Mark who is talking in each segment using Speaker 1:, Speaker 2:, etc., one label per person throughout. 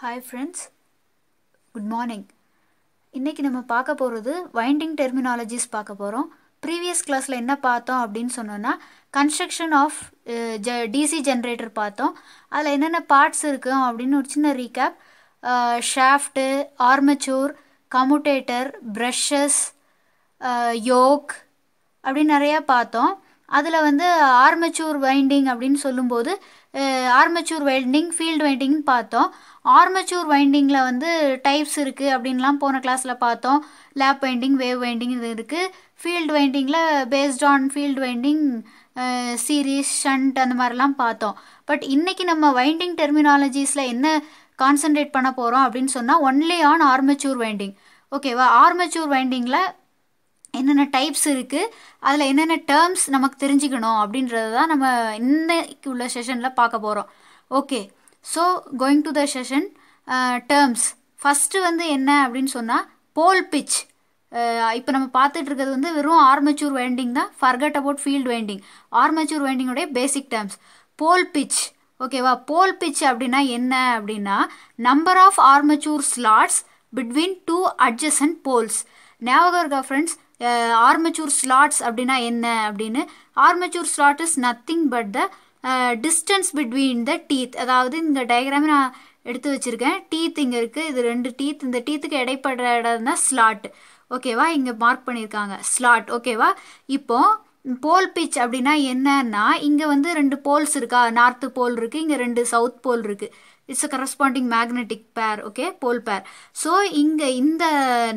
Speaker 1: hi friends good morning இன்றைக்கி நம்ம பார்க்க போகிறது வைண்டிங் டெர்மினாலஜிஸ் பார்க்க போகிறோம் ப்ரீவியஸ் கிளாஸில் என்ன பார்த்தோம் அப்படின்னு சொன்னோன்னா construction of the DC generator பார்த்தோம் அதில் என்னென்ன பார்ட்ஸ் இருக்கும் அப்படின்னு ஒரு சின்ன recap shaft armature commutator brushes yoke அப்படின்னு நிறையா பார்த்தோம் அதில் வந்து ஆர்மச்சூர் வைண்டிங் அப்படின்னு சொல்லும்போது ஆர்மச்சூர் வைண்டிங் ஃபீல்டு வைண்டிங்னு பார்த்தோம் ஆர்மச்சூர் வைண்டிங்கில் வந்து டைப்ஸ் இருக்குது அப்படின்லாம் போன கிளாஸில் பார்த்தோம் லேப் வைண்டிங் வேவ் வைண்டிங் இது இருக்குது ஃபீல்டு வைண்டிங்கில் based on field winding series shunt அந்த மாதிரிலாம் பார்த்தோம் பட் இன்றைக்கி நம்ம வைண்டிங் டெர்மினாலஜிஸில் என்ன கான்சன்ட்ரேட் பண்ண போகிறோம் அப்படின்னு சொன்னால் ஒன்லி ஆன் ஆர்மச்சூர் வைண்டிங் ஓகேவா ஆர்மச்சூர் வைண்டிங்கில் என்னென்ன டைப்ஸ் இருக்குது அதில் என்னென்ன டேர்ம்ஸ் நமக்கு தெரிஞ்சுக்கணும் அப்படின்றது தான் நம்ம இன்னைக்கு உள்ள செஷனில் பார்க்க போகிறோம் okay so going to the session terms first வந்து என்ன அப்படின்னு சொன்னால் போல் பிச் இப்போ நம்ம பார்த்துட்டு இருக்கிறது வந்து வெறும் ஆர்மச்சூர் வேண்டிங் தான் forget about field winding armature வேண்டிங்குடைய பேசிக் டேர்ம்ஸ் போல் பிச் ஓகேவா போல் பிச் அப்படின்னா என்ன அப்படின்னா number of armature slots between two adjacent poles ஞாபகம் இருக்கா ஃப்ரெண்ட்ஸ் ஆர்மச்சூர் ஸ்லாட்ஸ் அப்படின்னா என்ன அப்படின்னு armature slot is nothing but the distance between the teeth அதாவது இந்த டயக்ராமே நான் எடுத்து வச்சுருக்கேன் டீத் இங்கே இருக்குது இது ரெண்டு டீத் இந்த டீத்துக்கு இடைப்படுற இடம் தான் ஸ்லாட் ஓகேவா இங்கே மார்க் பண்ணியிருக்காங்க ஸ்லாட் ஓகேவா இப்போது போல் பிச் அப்படின்னா என்னன்னா இங்கே வந்து ரெண்டு போல்ஸ் இருக்கா நார்த்து போல் இருக்குது இங்கே ரெண்டு சவுத் போல் இருக்குது it's a corresponding magnetic pair okay pole pair so இங்கே இந்த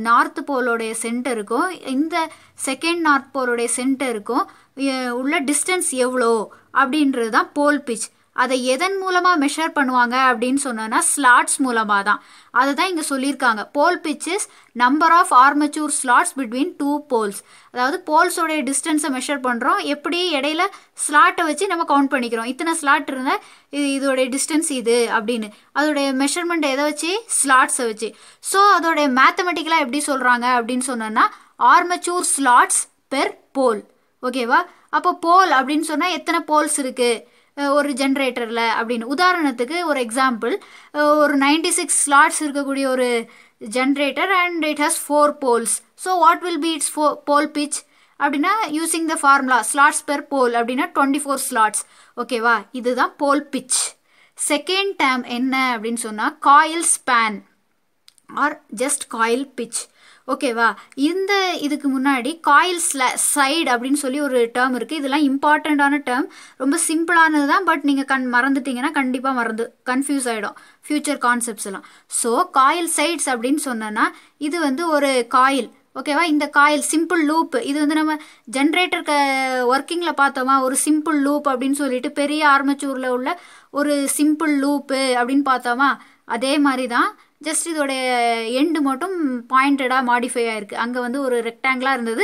Speaker 1: நார்த் போலோடைய சென்டருக்கும் இந்த செகண்ட் நார்த் போலோடைய சென்டருக்கும் உள்ள டிஸ்டன்ஸ் எவ்வளோ அப்படின்றது தான் போல் பிச் அதை எதன் மூலமாக மெஷர் பண்ணுவாங்க அப்படின்னு சொன்னோன்னா ஸ்லாட்ஸ் மூலமாக தான் அதை தான் இங்கே சொல்லியிருக்காங்க pole pitches number of armature slots between two poles அதாவது போல்ஸோடைய டிஸ்டன்ஸை மெஷர் பண்ணுறோம் எப்படி இடையில ஸ்லாட்டை வச்சு நம்ம கவுண்ட் பண்ணிக்கிறோம் இத்தனை ஸ்லாட் இருந்தால் இது இதோடைய டிஸ்டன்ஸ் இது அப்படின்னு அதோடைய மெஷர்மெண்ட் எதை வச்சு ஸ்லாட்ஸை வச்சு ஸோ அதோடைய மேத்தமெட்டிக்கலாக எப்படி சொல்கிறாங்க அப்படின்னு சொன்னோன்னா ஆர்மச்சூர் ஸ்லாட்ஸ் பெர் போல் ஓகேவா அப்போ போல் அப்படின்னு சொன்னால் எத்தனை போல்ஸ் இருக்குது ஒரு ஜென்ரேட்டரில் அப்படின்னு உதாரணத்துக்கு ஒரு எக்ஸாம்பிள் ஒரு நைன்டி சிக்ஸ் ஸ்லாட்ஸ் இருக்கக்கூடிய ஒரு generator and it has four poles so what will be it's four pole pitch அப்படின்னா using the formula slots per pole அப்படின்னா டுவெண்ட்டி ஃபோர் ஸ்லாட்ஸ் ஓகேவா இதுதான் போல் பிச் செகண்ட் டேம் என்ன அப்படின்னு சொன்னால் coil span or just coil pitch ஓகேவா இந்த இதுக்கு முன்னாடி காயில் ஸ்ல சைடு அப்படின்னு சொல்லி ஒரு டேர்ம் இருக்குது இதெல்லாம் இம்பார்ட்டண்ட்டான டேர்ம் ரொம்ப சிம்பிளானது தான் பட் நீங்கள் கண் மறந்துட்டீங்கன்னா கண்டிப்பாக மறந்து கன்ஃபியூஸ் ஆகிடும் ஃப்யூச்சர் கான்செப்ட்ஸ் எல்லாம் ஸோ காயில் சைட்ஸ் அப்படின்னு சொன்னோன்னா இது வந்து ஒரு காயில் ஓகேவா இந்த காயில் சிம்பிள் லூப் இது வந்து நம்ம ஜென்ரேட்டர் க ஒர்க்கிங்கில் பார்த்தோமா ஒரு சிம்பிள் லூப் அப்படின்னு சொல்லிட்டு பெரிய ஆர்மச்சூரில் உள்ள ஒரு சிம்பிள் லூப்பு அப்படின்னு பார்த்தோமா அதே மாதிரி தான் ஜஸ்ட் இதோடைய எண்டு மட்டும் பாயிண்டடாக மாடிஃபை ஆகிருக்கு அங்கே வந்து ஒரு ரெக்டாங்கிளாக இருந்தது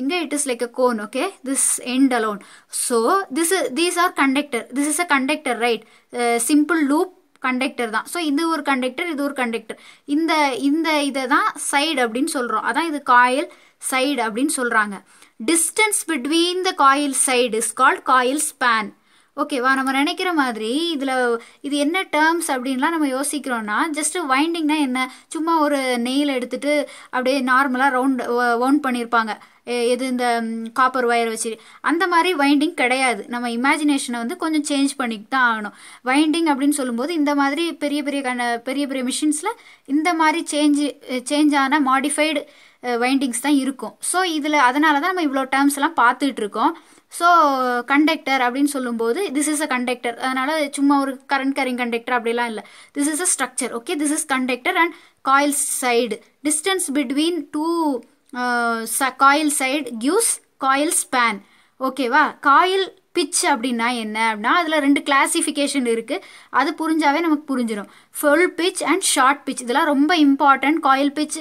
Speaker 1: இங்கே it is like a cone okay this end alone so this these are conductor this is a conductor right simple loop conductor தான் ஸோ இது ஒரு கண்டக்டர் இது ஒரு கண்டக்டர் இந்த இந்த இதை தான் சைடு அப்படின்னு சொல்கிறோம் அதான் இது காயில் சைடு அப்படின்னு சொல்கிறாங்க distance between the coil side is called coil span ஓகேவா நம்ம நினைக்கிற மாதிரி இதில் இது என்ன டேர்ம்ஸ் அப்படின்லாம் நம்ம யோசிக்கிறோன்னா ஜஸ்ட்டு வைண்டிங்னா என்ன சும்மா ஒரு நெயில் எடுத்துட்டு அப்படியே நார்மலாக ரவுண்ட் ஒன் பண்ணியிருப்பாங்க எது இந்த காப்பர் ஒயர் வச்சு அந்த மாதிரி வைண்டிங் கிடையாது நம்ம இமேஜினேஷனை வந்து கொஞ்சம் சேஞ்ச் பண்ணிட்டு தான் ஆகணும் வைண்டிங் அப்படின்னு சொல்லும்போது இந்த மாதிரி பெரிய பெரிய கண்ண பெரிய பெரிய மிஷின்ஸில் இந்த மாதிரி சேஞ்சு சேஞ்ச் ஆன மாடிஃபைடு வைண்டிங்ஸ் தான் இருக்கும் ஸோ இதில் அதனால தான் நம்ம இவ்வளோ டேர்ம்ஸ் எல்லாம் பார்த்துட்டு இருக்கோம் ஸோ கண்டக்டர் அப்படின்னு சொல்லும்போது திஸ் இஸ் அ கண்டக்டர் அதனால் சும்மா ஒரு கரண்ட் கரிங் கண்டக்டர் அப்படிலாம் இல்லை this is a structure okay this is conductor and coil side distance between two coil side கியூஸ் காயில் ஸ்பேன் ஓகேவா காயில் பிச் அப்படின்னா என்ன அப்படின்னா அதில் ரெண்டு கிளாஸிஃபிகேஷன் இருக்குது அது புரிஞ்சாவே நமக்கு புரிஞ்சிடும் full pitch and short pitch இதெல்லாம் ரொம்ப important coil pitch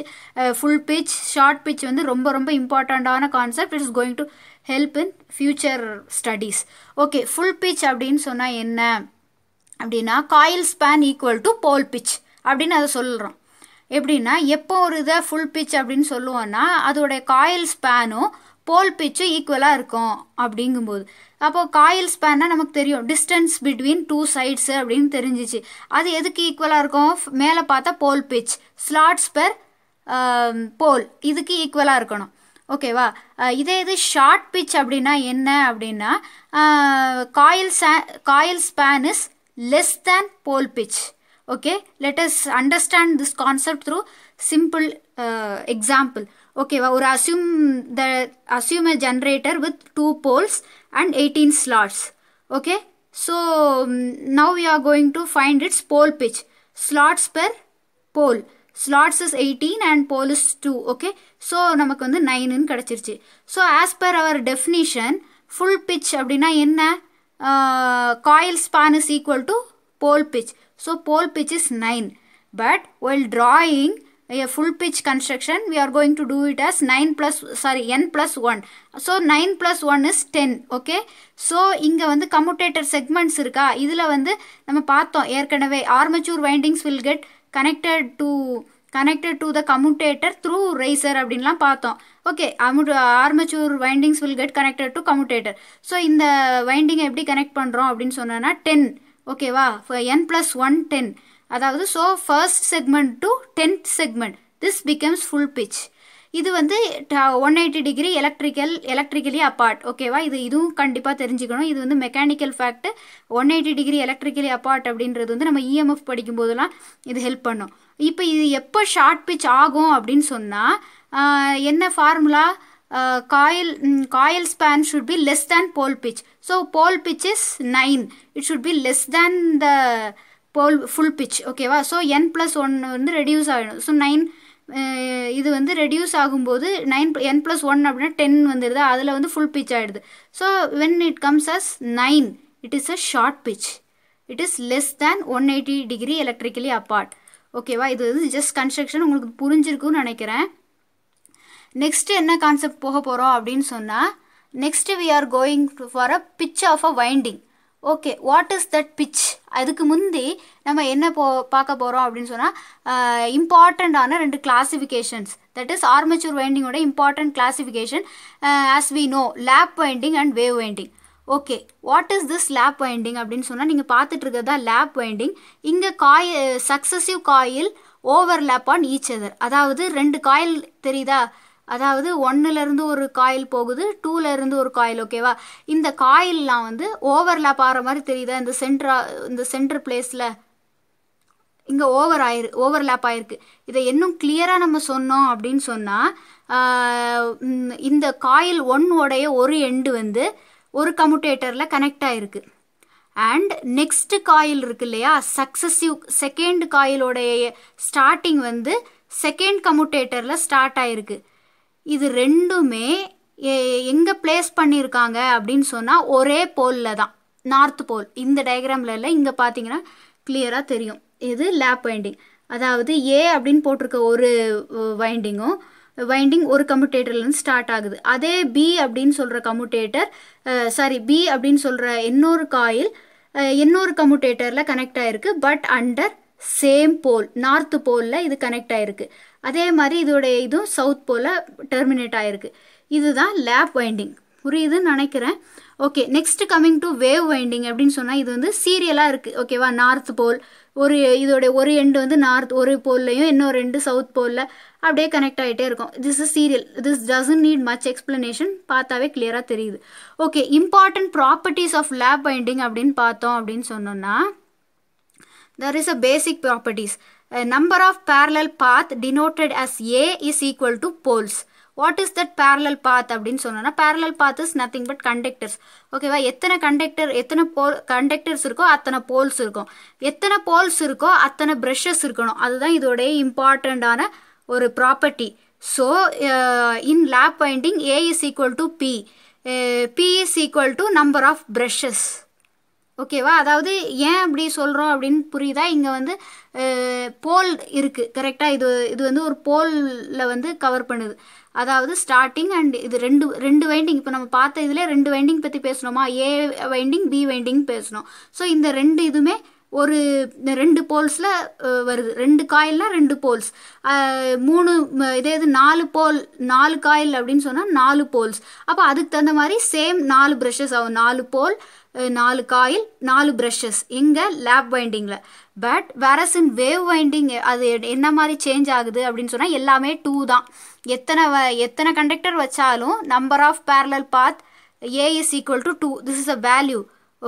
Speaker 1: full pitch short pitch வந்து ரொம்ப ரொம்ப இம்பார்ட்டண்ட்டான concept it is going to help in future studies okay full pitch அப்படின்னு சொன்னால் என்ன அப்படின்னா coil span equal to pole pitch அப்படின்னு அதை சொல்கிறோம் எப்படின்னா எப்போ ஒரு இதை ஃபுல் பிச் அப்படின்னு சொல்லுவோன்னா அதோடைய காயில் ஸ்பேனும் போல் பிச்சு ஈக்குவலாக இருக்கும் அப்படிங்கும்போது அப்போது காயில் ஸ்பேன்னா நமக்கு தெரியும் டிஸ்டன்ஸ் பிட்வீன் டூ சைட்ஸு அப்படின்னு தெரிஞ்சிச்சு அது எதுக்கு ஈக்குவலாக இருக்கும் மேலே பார்த்தா pole pitch slots per pole இதுக்கு ஈக்குவலாக இருக்கணும் ஓகேவா இதே இது ஷார்ட் பிச் அப்படின்னா என்ன அப்படின்னா coil say coil span is less than pole pitch okay let us understand this concept through simple example ஓகேவா ஒரு assume the assume a generator with two poles and eighteen slots okay so now you are going to find its pole pitch slots per pole slots is eighteen and pole is two okay so நமக்கு வந்து நைனுன்னு கிடச்சிருச்சு so as per our definition full pitch அப்படின்னா என்ன coil span is equal to pole pitch so pole pitch is nine but while drawing a full pitch construction we are going to do it as 9 plus sorry n plus 1 so 9 plus 1 is 10 okay so இங்கே வந்து commutator segments இருக்கா இதில் வந்து நம்ம பார்த்தோம் ஏற்கனவே armature windings will get connected to connected to the commutator through ரேசர் அப்படின்லாம் பார்த்தோம் ஓகே அமுட் armature windings will get connected to commutator so இந்த வைண்டிங்கை எப்படி கனெக்ட் பண்ணுறோம் அப்படின்னு சொன்னோன்னா டென் ஓகேவா என் ப்ளஸ் ஒன் டென் அதாவது so first segment to tenth segment this becomes full pitch இது வந்து one eighty degree electrical electrically apart ஓகேவா இது இதுவும் கண்டிப்பாக தெரிஞ்சுக்கணும் இது வந்து mechanical fact one eighty degree electrically apart அப்படின்றது வந்து நம்ம இஎம்எஃப் e படிக்கும் போதெல்லாம் இது ஹெல்ப் பண்ணும் இப்போ இது எப்போ ஷார்ட் பிச் ஆகும் அப்படின்னு சொன்னால் என்ன formula coil coil span should be less than pole pitch so pole pitch is nine it should be less than the pole full pitch ஓகேவா ஸோ என் ப்ளஸ் ஒன் வந்து ரெடியூஸ் ஆகிடும் so nine இது வந்து reduce ஆகும்போது nine n plus one அப்படின்னா ten வந்துடுது அதில் வந்து ஃபுல் பிச் ஆகிடுது so when it comes as nine it is a short pitch it is less than one eighty degree electrically apart ஓகேவா இது வந்து ஜஸ்ட் கன்ஸ்ட்ரக்ஷன் உங்களுக்கு புரிஞ்சிருக்குன்னு நினைக்கிறேன் நெக்ஸ்ட்டு என்ன கான்செப்ட் போக போகிறோம் அப்படின்னு சொன்னால் next we are going for a pitch of a winding okay what is that pitch அதுக்கு முந்தி நம்ம என்ன போ பார்க்க போகிறோம் அப்படின்னு சொன்னால் இம்பார்ட்டண்ட்டான ரெண்டு கிளாஸிஃபிகேஷன்ஸ் தட் இஸ் ஆர்மச்சூர் வைண்டிங்கோட important classification as we know lap winding and wave winding okay what is this lap winding அப்படின்னு சொன்னால் நீங்கள் பார்த்துட்டு இருக்கிறது தான் லேப் வைண்டிங் இங்கே காய் successive coil overlap on each other அதாவது ரெண்டு காயில் தெரியுதா அதாவது ஒன்னுலேருந்து ஒரு காயில் போகுது டூலேருந்து ஒரு காயில் ஓகேவா இந்த காயில்லாம் வந்து ஓவர்லேப் ஆகிற மாதிரி தெரியுதா இந்த சென்ட்ரா இந்த சென்டர் பிளேஸில் இங்கே ஓவர் ஆயிரு ஓவர்லாப் ஆயிருக்கு இதை இன்னும் கிளியராக நம்ம சொன்னோம் அப்படின்னு சொன்னால் இந்த காயில் ஒன்னோடைய ஒரு எண்டு வந்து ஒரு கம்யூட்டேட்டரில் கனெக்ட் ஆகிருக்கு அண்ட் நெக்ஸ்ட் காயில் இருக்கு இல்லையா சக்சஸிவ் செகண்ட் காயிலோடைய ஸ்டார்டிங் வந்து செகண்ட் கம்யூட்டேட்டரில் ஸ்டார்ட் ஆயிருக்கு இது ரெண்டுமே எங்கே பிளேஸ் பண்ணியிருக்காங்க அப்படின்னு சொன்னால் ஒரே போலில் தான் நார்த் போல் இந்த டயக்ராமில் இல்லை இங்கே பார்த்தீங்கன்னா கிளியராக தெரியும் இது லேப் வைண்டிங் அதாவது ஏ அப்படின்னு போட்டிருக்க ஒரு வைண்டிங்கும் வைண்டிங் ஒரு கம்யூட்டேட்டர்லேருந்து ஸ்டார்ட் ஆகுது அதே பி அப்படின்னு சொல்கிற கம்யூட்டேட்டர் சாரி பி அப்படின்னு சொல்கிற இன்னொரு காயில் இன்னொரு கம்யூட்டேட்டரில் கனெக்ட் ஆகிருக்கு but under same pole north போலில் இது கனெக்ட் ஆகிருக்கு அதே மாதிரி இதோடைய இதுவும் சவுத் போல் டெர்மினேட் ஆகிருக்கு இதுதான் லேப் வைண்டிங் புரியுதுன்னு நினைக்கிறேன் okay next coming to wave winding அப்படின்னு சொன்னால் இது வந்து சீரியலாக இருக்குது ஓகேவா நார்த் போல் ஒரு இதோடைய ஒரு எண்டு வந்து நார்த் ஒரு போல்லையும் இன்னொரு ரெண்டு சவுத் போலில் அப்படியே கனெக்ட் ஆகிட்டே இருக்கும் this is serial this doesn't need much explanation பார்த்தாவே கிளியராக தெரியுது okay important properties of lap winding அப்படின்னு பார்த்தோம் அப்படின்னு சொன்னோன்னா there is a basic properties number of parallel path denoted as A is equal to poles what is that parallel path அப்படின்னு சொன்னோம்னா parallel path is nothing but conductors ஓகேவா எத்தனை conductor எத்தனை போல் conductors இருக்கோ அத்தனை போல்ஸ் இருக்கும் எத்தனை போல்ஸ் இருக்கோ அத்தனை ப்ரஷஸ் இருக்கணும் அதுதான் இதோடைய இம்பார்ட்டண்ட்டான ஒரு property so in lap winding A is equal to P P is equal to number of brushes ஓகேவா அதாவது ஏன் அப்படி சொல்கிறோம் அப்படின்னு புரியுதா இங்கே வந்து போல் இருக்குது கரெக்டாக இது இது வந்து ஒரு போலில் வந்து கவர் பண்ணுது அதாவது ஸ்டார்டிங் அண்ட் இது ரெண்டு ரெண்டு வைண்டிங் இப்போ நம்ம பார்த்த இதில் ரெண்டு வைண்டிங் பற்றி பேசணுமா ஏ வைண்டிங் பி வைண்டிங் பேசணும் ஸோ இந்த ரெண்டு இதுவுமே ஒரு ரெண்டு போல்ஸில் வருது ரெண்டு காயில்னால் ரெண்டு போல்ஸ் மூணு இதே இது நாலு போல் நாலு காயில் அப்படின்னு சொன்னால் நாலு போல்ஸ் அப்போ அதுக்கு தகுந்த மாதிரி சேம் நாலு ப்ரஷஸ் ஆகும் நாலு போல் நாலு காயில் நாலு ப்ரஷஸ் இங்கே லேப் வைண்டிங்கில் but varies in wave winding அது என்ன மாதிரி சேஞ்ச் ஆகுது அப்படின்னு சொன்னால் எல்லாமே டூ தான் எத்தனை எத்தனை கண்டக்டர் வச்சாலும் number of parallel path A is equal to two this is a value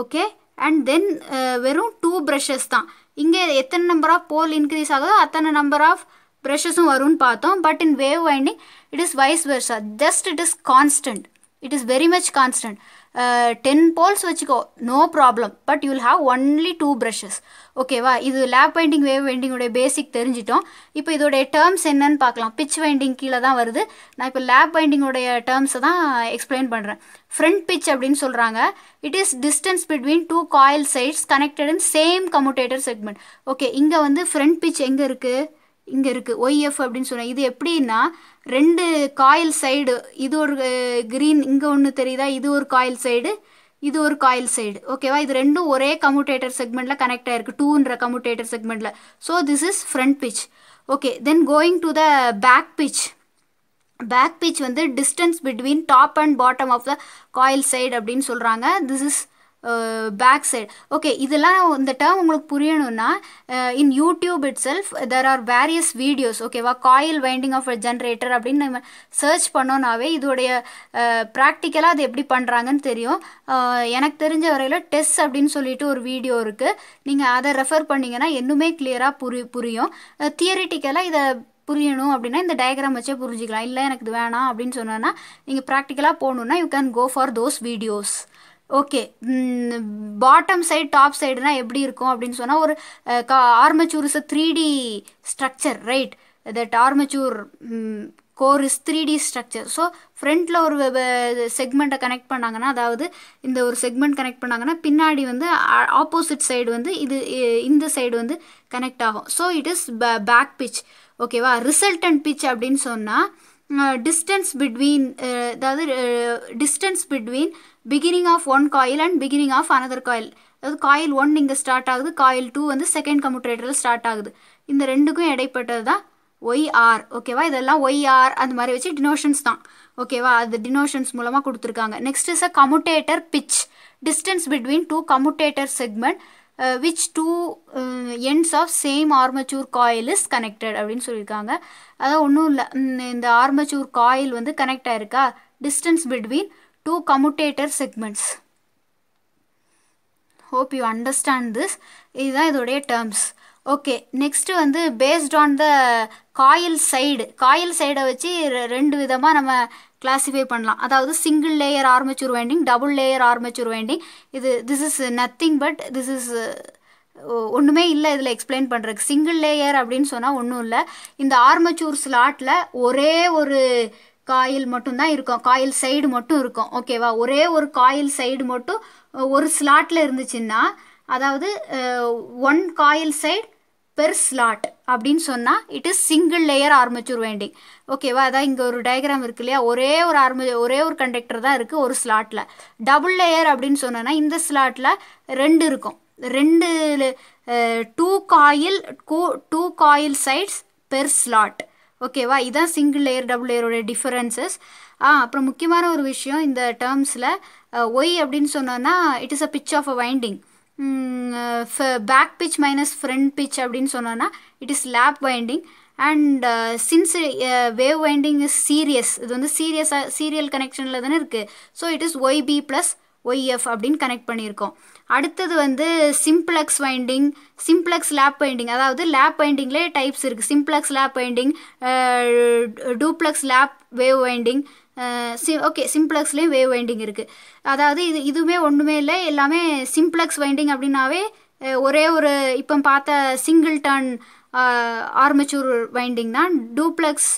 Speaker 1: okay and then uh, வெறும் டூ ப்ரஷஸ் தான் இங்கே எத்தனை நம்பர் ஆஃப் போல் இன்க்ரீஸ் ஆகுதோ அத்தனை நம்பர் ஆஃப் ப்ரஷஸும் வரும்னு பார்த்தோம் but in wave winding it is vice versa just it is constant it is very much constant ten poles வச்சுக்கோ no problem but you will have only two brushes ஓகேவா இது lap winding வேவ் வைண்டிங்குடைய basic தெரிஞ்சிட்டோம் இப்போ இதோடைய terms என்னன்னு பார்க்கலாம் பிச் வைண்டிங் கீழே தான் வருது நான் இப்போ லேப் வைண்டிங்குடைய டேர்ம்ஸை தான் எக்ஸ்பிளைன் பண்ணுறேன் ஃப்ரண்ட் பிச் அப்படின்னு சொல்கிறாங்க it is distance between two coil sides connected in same commutator segment okay இங்கே வந்து ஃப்ரண்ட் பிச் எங்கே இருக்குது இங்கே இருக்குது ஒய்எஃப் அப்படின்னு சொன்னேன் இது எப்படின்னா ரெண்டு காயில் சைடு இது ஒரு க்ரீன் இங்கே ஒன்று தெரியுதா இது ஒரு காயில் சைடு இது ஒரு காயில் சைடு ஓகேவா இது ரெண்டும் ஒரே கம்யூட்டேட்டர் செக்மெண்ட்டில் கனெக்ட் ஆகிருக்கு டூன்ற கம்யூட்டேட்டர் செக்மெண்ட்டில் so this is front pitch okay then going to the back pitch back pitch வந்து distance between top and bottom of the coil side அப்படின்னு சொல்கிறாங்க this is back side okay இதெல்லாம் இந்த term உங்களுக்கு புரியணும்னா in YouTube itself there are various videos ஓகேவா coil winding of a generator அப்படின்னு நம்ம சர்ச் பண்ணோன்னாவே இதோடைய ப்ராக்டிக்கலாக அது எப்படி பண்ணுறாங்கன்னு தெரியும் எனக்கு தெரிஞ்ச வரையில் டெஸ்ட் அப்படின்னு சொல்லிட்டு ஒரு வீடியோ இருக்குது நீங்கள் அதை ரெஃபர் பண்ணிங்கன்னா இன்னுமே கிளியராக புரி புரியும் தியரிட்டிக்கலாக இதை புரியணும் அப்படின்னா இந்த டயக்ராம் வச்சே புரிஞ்சிக்கலாம் இல்லை எனக்கு இது வேணாம் அப்படின்னு சொன்னோன்னா நீங்கள் ப்ராக்டிக்கலாக போகணுன்னா you can go for those videos okay bottom side top சைடுனா எப்படி இருக்கும் அப்படின்னு சொன்னால் ஒரு கா armature three D structure right that armature core is three D structure so ஃப்ரண்ட்டில் ஒரு செக்மெண்ட்டை கனெக்ட் பண்ணாங்கன்னா அதாவது இந்த ஒரு செக்மெண்ட் கனெக்ட் பண்ணாங்கன்னா பின்னாடி வந்து ஆப்போசிட் சைடு வந்து இது இந்த சைடு வந்து கனெக்ட் ஆகும் so it is back pitch ஓகேவா ரிசல்டன்ட் பிச் அப்படின்னு சொன்னால் டிஸ்டன்ஸ் பிட்வீன் அதாவது distance between beginning of one coil and beginning of another coil அதாவது காயில் ஒன் இங்கே ஸ்டார்ட் ஆகுது காயில் டூ வந்து செகண்ட் கம்யூட்டேட்டரில் ஸ்டார்ட் ஆகுது இந்த ரெண்டுக்கும் இடைப்பட்டது தான் ஒய்ஆர் ஓகேவா இதெல்லாம் ஒய்ஆர் அந்த மாதிரி வச்சு டினோஷன்ஸ் தான் ஓகேவா அது டினோஷன்ஸ் மூலமாக கொடுத்துருக்காங்க next is a commutator pitch distance between two commutator segment which two ends of same armature coil is connected அப்படின்னு சொல்லியிருக்காங்க அதாவது ஒன்றும் இல்லை இந்த ஆர்மச்சூர் காயில் வந்து கனெக்ட் ஆயிருக்கா distance between two commutator segments hope you understand this இதுதான் இதோடைய டேர்ம்ஸ் ஓகே நெக்ஸ்ட்டு வந்து based on the coil side coil சைடை வச்சு ரெண்டு விதமாக நம்ம கிளாஸிஃபை பண்ணலாம் அதாவது single layer armature winding double layer armature winding இது this is nothing but this is ஒன்றுமே இல்லை இதில் எக்ஸ்பிளைன் பண்ணுறதுக்கு சிங்கிள் லேயர் அப்படின்னு சொன்னால் ஒன்றும் இல்லை இந்த ஆர்மச்சூர் ஸ்லாட்டில் ஒரே ஒரு காயில் மட்டும்தான் இருக்கும் காயில் சைடு மட்டும் இருக்கும் ஓகேவா ஒரே ஒரு காயில் சைடு மட்டும் ஒரு ஸ்லாட்டில் இருந்துச்சுன்னா அதாவது one coil side per slot அப்படின்னு சொன்னால் it is single layer armature winding ஓகேவா அதான் இங்கே ஒரு டயக்ராம் இருக்கு இல்லையா ஒரே ஒரு ஆர்மே ஒரே ஒரு கண்டக்டர் தான் இருக்குது ஒரு ஸ்லாட்டில் டபுள் லேயர் அப்படின்னு சொன்னோன்னா இந்த ஸ்லாட்டில் ரெண்டு இருக்கும் ரெண்டு two coil two coil sides per slot ஓகேவா இதான் சிங்கிள் லேயர் டபுள் லேயரோட டிஃபரன்சஸ் ஆ அப்புறம் முக்கியமான ஒரு விஷயம் இந்த டேர்ம்ஸில் ஒய் அப்படின்னு சொன்னோன்னா it is a pitch of a winding back pitch minus front pitch அப்படின்னு சொன்னோன்னா it is lap winding and since wave winding is series இது வந்து சீரியஸாக சீரியல் கனெக்ஷனில் தானே இருக்குது so it is YB plus YF அப்படின்னு கனெக்ட் பண்ணியிருக்கோம் அடுத்தது வந்து simplex winding simplex lap winding அதாவது லேப் வைண்டிங்லே டைப்ஸ் இருக்குது simplex lap winding duplex lap wave winding see okay சிம்ப்ளெக்ஸ்லேயும் வேவ் வைண்டிங் இருக்குது அதாவது இது இதுவுமே ஒன்றுமே இல்லை எல்லாமே சிம்ப்ளெக்ஸ் வைண்டிங் அப்படின்னாவே ஒரே ஒரு இப்போ பார்த்த சிங்கிள் டர்ன் ஆர்மச்சூர் வைண்டிங் தான் டூப்ளெக்ஸ்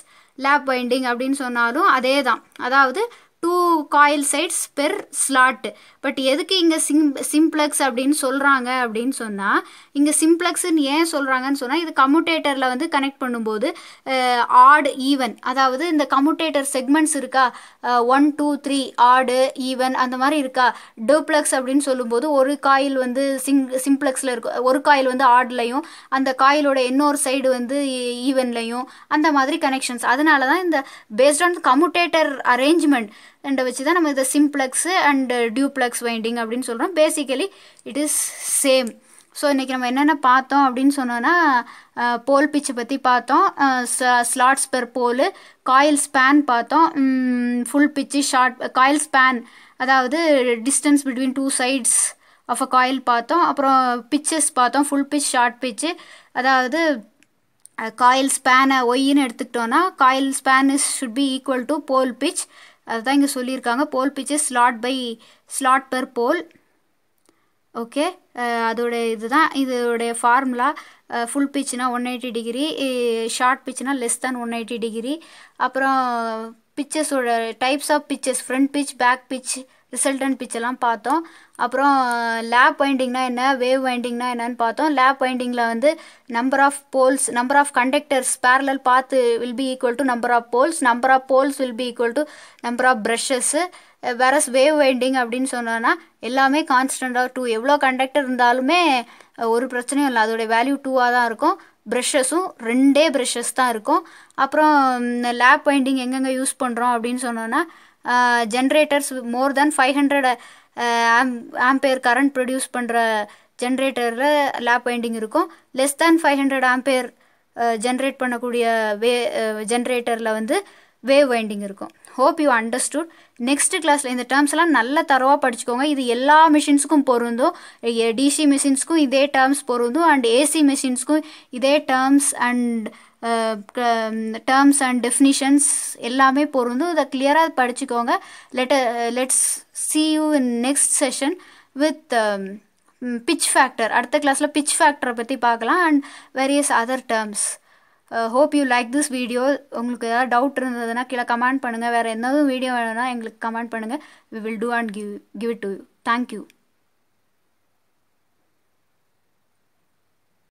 Speaker 1: லேப் வைண்டிங் அப்படின்னு சொன்னாலும் அதே தான் அதாவது two coil sides per slot but எதுக்கு இங்கே சிம் சிம்ப்ளெக்ஸ் அப்படின்னு சொல்கிறாங்க அப்படின்னு சொன்னால் இங்கே சிம்ப்ளெக்ஸ்ன்னு ஏன் சொல்கிறாங்கன்னு சொன்னால் இது கம்யூட்டேட்டரில் வந்து கனெக்ட் பண்ணும்போது ஆடு ஈவன் அதாவது இந்த கம்யூட்டேட்டர் செக்மெண்ட்ஸ் இருக்கா one two three odd even அந்த மாதிரி இருக்கா டூப்ளெக்ஸ் அப்படின்னு சொல்லும்போது ஒரு காயில் வந்து சிங் சிம்ப்ளெக்ஸில் இருக்கும் ஒரு காயில் வந்து ஆட்லையும் அந்த காயிலோட இன்னொரு சைடு வந்து ஈவன்லையும் அந்த மாதிரி கனெக்ஷன்ஸ் அதனால தான் இந்த பேஸ்ட் ஆன் கம்யூட்டேட்டர் அரேஞ்ச்மெண்ட் ரெண்டை வச்சு தான் நம்ம இதை சிம்ப்ளெக்ஸு அண்டு டியூப்ளெக்ஸ் வைண்டிங் அப்படின்னு சொல்கிறோம் basically it is same so இன்றைக்கி நம்ம என்னென்ன பார்த்தோம் அப்படின்னு சொன்னோன்னா போல் பிச்சு பற்றி பார்த்தோம் slots per pole coil span பார்த்தோம் full pitch short coil span அதாவது distance between two sides of a coil பார்த்தோம் அப்புறம் பிச்சஸ் பார்த்தோம் ஃபுல் பிச் ஷார்ட் பிச்சு அதாவது காயில் ஸ்பேனை ஒய்ன்னு எடுத்துக்கிட்டோன்னா coil span is should be equal to pole pitch அதுதான் இங்கே சொல்லியிருக்காங்க pole pitches slot by slot per pole okay அதோட இதுதான் இதோடைய ஃபார்முலா ஃபுல் பிச்சுனா ஒன் எயிட்டி டிகிரி ஷார்ட் பிச்சுனா less than one eighty degree அப்புறம் பிச்சர்ஸோட types of pitches front pitch back pitch result pitch பிச்செல்லாம் பார்த்தோம் அப்புறம் லேப் வைண்டிங்னா என்ன வேவ் வைண்டிங்னா என்னன்னு பார்த்தோம் லேப் வைண்டிங்கில் வந்து number of poles number of conductors parallel பார்த்து will be equal to number of poles number of poles will be equal to number of brushes whereas wave winding அப்படின்னு சொன்னோன்னா எல்லாமே கான்ஸ்டண்டாக டூ எவ்வளோ கண்டக்டர் இருந்தாலுமே ஒரு பிரச்சனையும் இல்லை அதோடைய வேல்யூ டூவாக தான் இருக்கும் ப்ரஷஸும் ரெண்டே ப்ரெஷ்ஷஸ் தான் இருக்கும் அப்புறம் லேப் வைண்டிங் எங்கெங்கே யூஸ் பண்ணுறோம் அப்படின்னு சொன்னோன்னா generators more than five hundred ஆம் ஆம்பேர் கரண்ட் ப்ரொடியூஸ் பண்ணுற ஜென்ரேட்டரில் லேப் வைண்டிங் இருக்கும் less than five hundred ampere generate பண்ணக்கூடிய வே ஜென்ரேட்டரில் வந்து வேவ் வைண்டிங் இருக்கும் ஹோப் யூ அண்டர்ஸ்டுட் நெக்ஸ்ட் கிளாஸில் இந்த டேர்ம்ஸ் எல்லாம் நல்ல தரவாக படிச்சுக்கோங்க இது எல்லா மிஷின்ஸுக்கும் பொருந்தும் டிசி மிஷின்ஸ்க்கும் இதே டேர்ம்ஸ் பொருந்தும் அண்ட் ஏசி மிஷின்ஸ்க்கும் இதே terms and terms and definitions எல்லாமே பொருந்தும் இதை கிளியராக படிச்சுக்கோங்க let let's see you in next session with pitch factor அடுத்த கிளாஸில் பிச் ஃபேக்டரை பற்றி பார்க்கலாம் and various other terms hope you like this video உங்களுக்கு ஏதாவது டவுட் இருந்ததுன்னா கீழே கமெண்ட் பண்ணுங்கள் வேறு எதாவது வீடியோ வேணும்னா எங்களுக்கு கமெண்ட் பண்ணுங்கள் we will do and give give it to you thank you